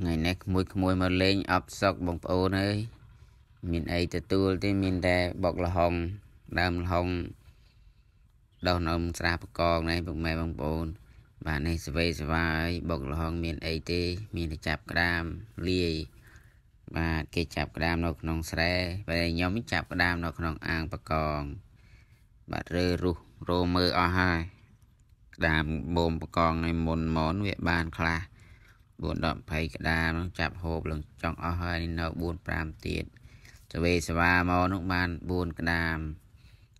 ថ្ងៃនេះក្មួយក្មួយមកលេងអបសុកបងប្អូនអើយមានអីទទួលទេមានតែបុកលហុងដើមលហុងដោះនំស្រាបកងណែពុកម៉ែបងប្អូន បាទនេះសវេសវាយបុកលហុងមានអីទេមានតែចាប់ក្តាមលាយបាទគេចាប់ក្តាមនៅក្នុងស្រែតែខ្ញុំចាប់ក្តាមនៅក្នុងអាងបកង បាទរើរុះរោមើអស់ហើយក្តាមបូមបកងឯមុនមនវាបានខ្លះ4ដល់20កដានោះចាប់ហូបឡើងចង់អស់ហើយនៅ4 5ទៀតសវេសវាមកនោះបាន4កដាម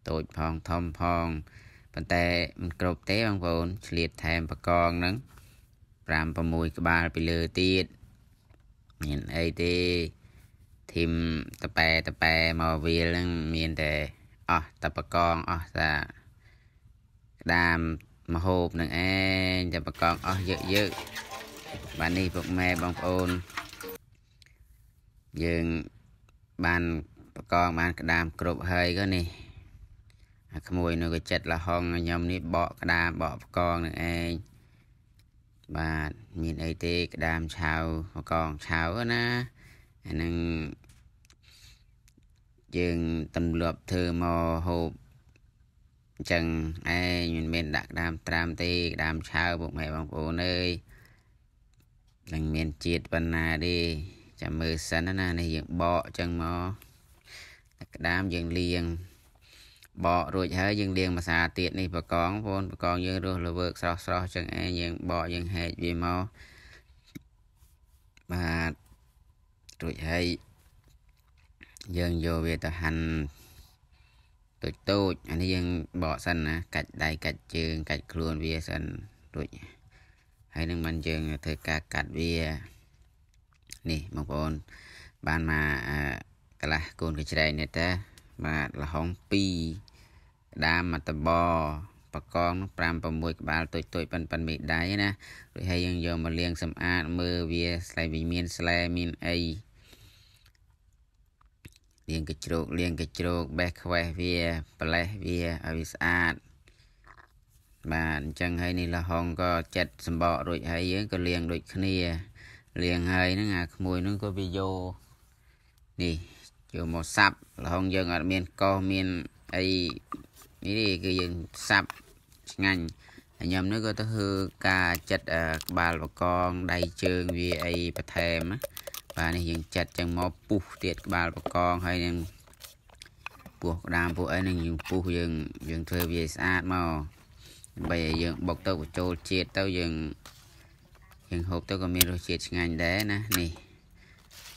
តូចផងធំផងប៉ុន្តែមិនគ្រប់ទេបងប្អូនឆ្លៀតថែមបកងហ្នឹង5 6ក្បាលពីលើទៀតមានអីទេធីមតប៉ែតប៉ែមកវាលហ្នឹងមានតែអស់តបកងអស់តាក្តាមមហូបនឹងឯងតបកងអស់យើកយើកបាទនេះពុកម៉ែបងប្អូនយើងបានបកងបានក្តាមគ្រប់ហើយក៏នេះអាក្មួយនៅកចិត្តលហុងខ្ញុំនេះបកក្តាមបកបកងនឹងឯងបាទមានអីទេក្តាមឆៅបកងឆៅណាអានឹងយើងទម្លាប់ធ្វើមកហូបអញ្ចឹងឯងមិនមែនដាក់ក្តាមត្រាំទេក្តាមឆៅពុកម៉ែបងប្អូនអើយនឹងមានជាតិប៉ុណ្ណាទេចាំមើលសិនណានេះយើងបកចឹងមកក្តាមយើងលាងបករួចហើយយើងលាងម្សាទៀតនេះបកងបងបកងយើងរស់លើវើកស្រស់ស្រស់ចឹងឯងយើងបកយើងហែកវាមកបាទរួចហើយយើងយកវាទៅហាន់តូចតូចអានេះយើងបកសិនណាកាច់ដៃកាច់ជើងកាច់ខ្លួនវាសិនរួចហើយហើយនឹងមិនយើងធ្វើការកាត់វានេះបងប្អូនបានមកកន្លះកូនកញ្ច្រែងនេះតាបាទលហុង2ដាមមកតប បកង5 6ក្បាលតូចតូចប៉ិនប៉ិនមេដៃណារួចហើយយើងយកមកលាងសម្អាតមើលវា ស្លែវិញមានស្លែមានអីលាងកញ្ជ្រោកលាងកញ្ជ្រោកបេះខ្វេះវា ប្រលេះវាឲ្យវាស្អាតបាទអញ្ចឹងហើយនេះលហុងក៏ចិត្តសម្បករួចហើយយើងក៏លាង ដូចគ្នា លាងហើយហ្នឹងអាក្មួយហ្នឹងក៏វាយកនេះយកមកសាប់លហុងយើងអត់មានកោសមានអីនេះទេគឺយើងសាប់ឆ្ងាញ់ខ្ញុំនេះក៏ទៅធ្វើការចិតក្បាលបកងដៃជើងវាអីបន្ថែម បាទនេះយើងចិតចឹងមកពុះទៀតក្បាលបកងហើយនឹងពោះក្តាមពោះអីនឹងយើងពុះយើងយើងធ្វើវាស្អាតមកដើម្បីឲ្យយើងបុកទៅបញ្ចូលជាតិទៅយើងយើងហូបទៅក៏មានរសជាតិឆ្ងាញ់ដែរណានេះ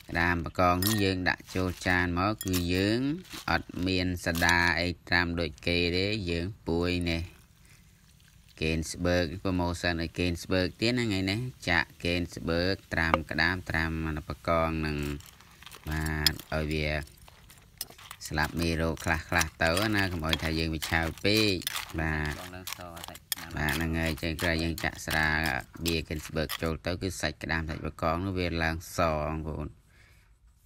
ក្តាមបកងនេះយើង ដាក់ចូលចានមកគឺយើងអត់មានសដាអីតាមដូចគេទេយើងពួយនេះ Gainsbourg promotion ឲ្យ Gainsbourg ទៀតណាថ្ងៃនេះ ចាក់ Gainsbourg ត្រាំក្តាមត្រាំបកងនឹងបាទឲ្យវាស្លាប់មេរោគខ្លះខ្លះទៅណាកុំឲ្យថាយើងវាឆៅពេកបាទបាទហ្នឹងហើយចឹងក្រោយយើងចាក់ស្រាបៀកិនស្បើកចូលទៅគឺសាច់ក្តាមសាច់បកងនោះវាឡើងសបងប្អូន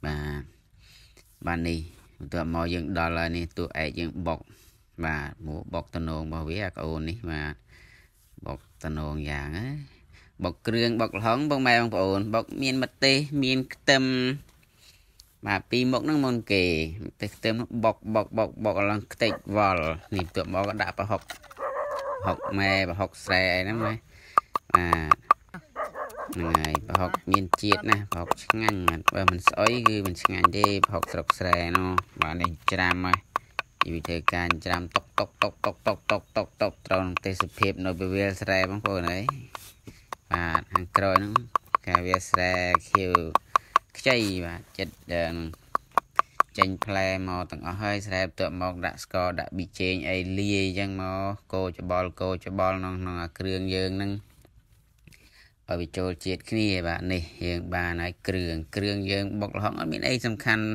បាទបាទនេះបន្ទាប់មកយើងដល់ហើយនេះទូឯកយើងបុកបាទមួបុកតនងរបស់វាក្អូននេះបាទបុកតនងយ៉ាងណាបុកគ្រឿងបុកល្ហុងបងម៉ែបងប្អូន បុក មានម្ទេសមានខ្ទឹមបាទពីមុខហ្នឹងមុនគេតែខ្ទឹមបុកបុកបុកបុកឡើងខ្ទេចវល់នេះបន្ទាប់មកក៏ដាក់ប្រហុកប្រហុកម៉ែប្រហុកស្រែអីហ្នឹងណាបាទហ្នឹងហើយប្រហុកមានជាតិណាប្រហុកឆ្ងាញ់បើមិនស្អុយគឺមិនឆ្ងាញ់ទេប្រហុកស្រុកស្រែនោះបាទនេះច្រាមហើយវិធីការច្រាមតុកតុកតុកតុកតុកតុកតុកតុកត្រង់ទេសភាពនៅពវាលស្រែបងប្អូនអើយបាទខាងក្រោយហ្នឹងការវាលស្រែខៀវខ្ចីបាទចិត្តនឹងចេញផ្លែមកទាំងអស់ហើយស្រែបទៅមកដាក់ស្ករដាក់ប៊ីចេងអីលាយអញ្ចឹងមកកោច្បល់កោច្បល់ក្នុងក្នុងអាគ្រឿងយើងហ្នឹងឲ្យវាចូលជាតិគ្នាបាទនេះយើង បានហើយគ្រឿងគ្រឿងយើងបុកលហុកអត់មានអីសំខាន់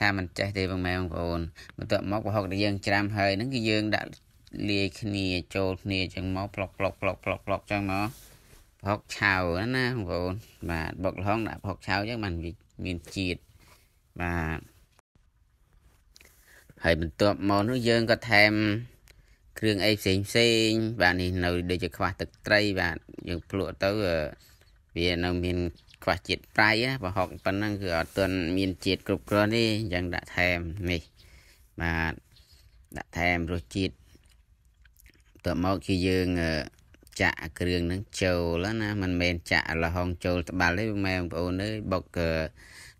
ថាមិនចេះទេបងម៉ែបងប្អូនបន្ទាប់មកប្រហុកដែលយើងច្រាំហើយហ្នឹងគឺយើងដាក់លាយគ្នាចូលគ្នាអញ្ចឹងមកផ្លុកផ្លុកផ្លុកផ្លុកផ្លុកអញ្ចឹងមកផុកឆៅណាបងប្អូនបាទបុកល្ហុងដាក់ផុកឆៅអញ្ចឹងបានមានជាតិបាទហើយបន្ទាប់មកនោះយើងក៏ថែមគ្រឿងអីផ្សេងផ្សេងបាទនេះនៅដូចជាខ្វះទឹកត្រីបាទយើងភ្លក់ទៅវានៅមានខ្វះជាតិប្រៃណាប្រហុកប៉ុណ្ណឹងគឺអត់ទាន់មានជាតិគ្រប់គ្រាន់ទេអញ្ចឹងដាក់ថែមនេះបាទដាក់ថែមរសជាតិបន្ទាប់មកគឺយើងចាក់គ្រឿងហ្នឹងចូលណាមិនមែនចាក់លហុងចូលត្បាល់ទេម៉ែបងប្អូនអើយបុក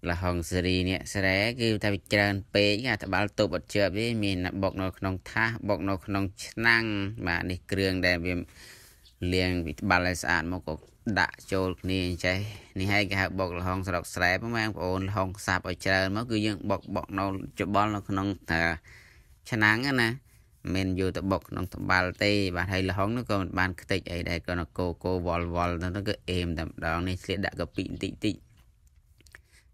លហុងស៊េរីនេះស្រែគឺថាវាច្រើនពេកអាត្បាល់ទប់អត់ជាប់ទេមានបុកនៅក្នុងថាសបុកនៅក្នុងឆ្នាំងបាទនេះគ្រឿងដែលវាលាងវាត្បាល់ឲ្យស្អាតមកក៏ដាក់ចូលគ្នាអញ្ចេះនេះហើយគេហៅបុកលហុងស្រុកស្រែបងប្អូនលហុងសាប់ឲ្យច្រើនមកគឺយើងបុកបុកនៅច្បល់នៅក្នុងថាឆ្នាំងណាមិនយកទៅបុកក្នុងត្បាល់ទេបាទហើយលហុងនោះក៏មិនបានខ្ទេចអីដែរក៏កោកោវល់វល់នោះគឺអេមតែម្ដងនេះស្លៀកដាក់កាពិបន្តិចតិច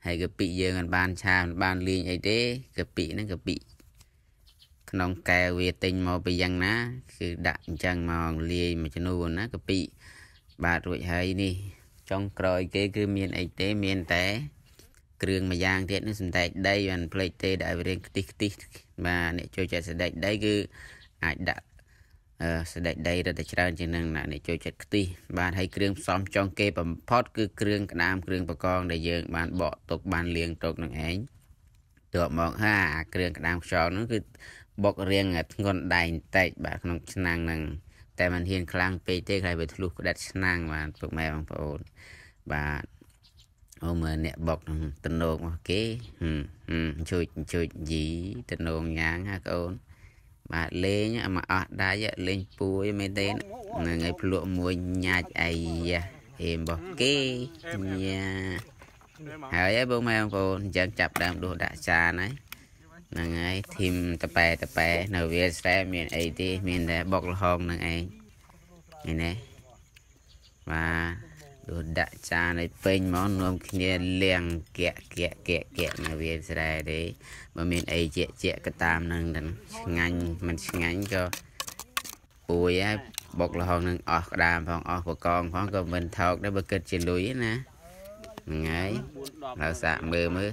ហើយកាពិយើងមិនបានឆាមិនបានលាញអីទេកាពិហ្នឹងកាពិក្នុងកែវាទិញមកពីយ៉ាងណា គឺដាក់អញ្ចឹងមកលាយមួយចំនួនណាកាពិបាទរួចហើយនេះចុងក្រោយគេគឺមានអីទេមានតែ គ្រឿងមួយយ៉ាងទៀតនេះសំដែកដីបានផ្លេចទេដែលវារៀងខ្ទិះខ្ទិះបាទអ្នកចូលចិត្តសណ្ដែកដីគឺអាចដាក់សណ្ដែកដីរត់តែច្រើនជាងនឹងណាអ្នកចូលចិត្តខ្ទិះបានហើយគ្រឿងផ្សំចុងគេ បំផុតគឺគ្រឿងក្តាមគ្រឿងបកង ដែលយើងបានបកទុកបានលាងទុកនឹងឯងទើបមកហាគ្រឿងក្តាមខ្យល់នោះគឺបុករៀងធ្ងន់ដែងតិចបាទក្នុងឆ្នាំងហ្នឹងតែมันហ៊ានខ្លាំងពេកទេខ្លាចវាធ្លុះក្តិតឆ្នាំងបាទពុកម៉ែបងប្អូនបាទអូមើលអ្នកបុកនឹងតំណងរបស់គេជួយជួយយីតំណងញ៉ាងណាកូន បាទលេងមកអស់ដៃលេងពួយមែនទេហ្នឹងហើយភ្លក់មួយញាច់អីយ៉ាអេមរបស់គេយ៉ាហើយឯងបងម៉ែបងប្អូនអញ្ចឹងចាប់ដើមដួសដាក់ចានហើយហ្នឹងហើយធីមតប៉ែតប៉ែនៅវាស្រែមានអីទេមានតែបុកលហុងហ្នឹងឯងឃើញទេបាទដួលដាក់ចានឲ្យពេញហ្មងនាំគ្នាលៀងកាក់កាក់កាក់កាក់នៅវាស្រែទេបើមាន អីជាក់ជាក់ក៏តាមនឹងដែរឆ្ងាញ់មិនឆ្ងាញ់ក៏ពួយហើយបុកលហុងនឹងអស់ក្តាម ផងអស់បកងផងក៏មិនថោកដែរបើគិតជាលុយណាហ្នឹងហើយដល់សាក់មើលមើល